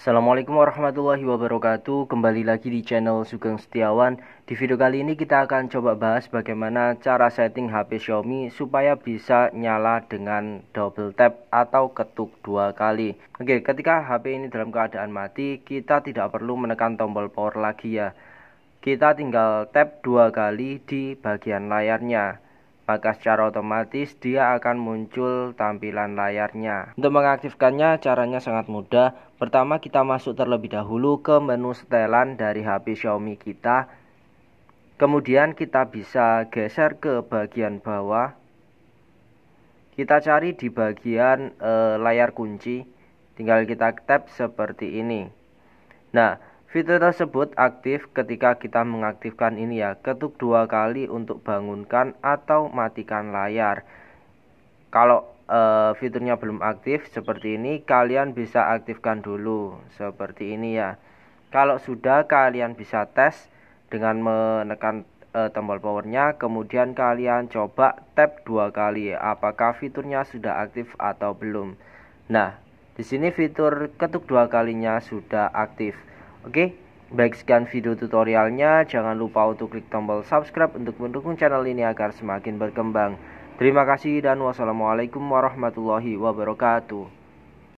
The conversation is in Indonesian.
Assalamualaikum warahmatullahi wabarakatuh Kembali lagi di channel Sugeng Setiawan Di video kali ini kita akan coba bahas bagaimana cara setting HP Xiaomi Supaya bisa nyala dengan double tap atau ketuk dua kali Oke ketika HP ini dalam keadaan mati Kita tidak perlu menekan tombol power lagi ya Kita tinggal tap dua kali di bagian layarnya maka secara otomatis dia akan muncul tampilan layarnya. Untuk mengaktifkannya caranya sangat mudah. Pertama kita masuk terlebih dahulu ke menu setelan dari HP Xiaomi kita. Kemudian kita bisa geser ke bagian bawah. Kita cari di bagian e, layar kunci. Tinggal kita tap seperti ini. Nah, Fitur tersebut aktif ketika kita mengaktifkan ini ya. Ketuk dua kali untuk bangunkan atau matikan layar. Kalau e, fiturnya belum aktif seperti ini, kalian bisa aktifkan dulu seperti ini ya. Kalau sudah kalian bisa tes dengan menekan e, tombol powernya, kemudian kalian coba tap dua kali apakah fiturnya sudah aktif atau belum. Nah, di sini fitur ketuk dua kalinya sudah aktif. Oke, baik sekian video tutorialnya. Jangan lupa untuk klik tombol subscribe untuk mendukung channel ini agar semakin berkembang. Terima kasih dan wassalamualaikum warahmatullahi wabarakatuh.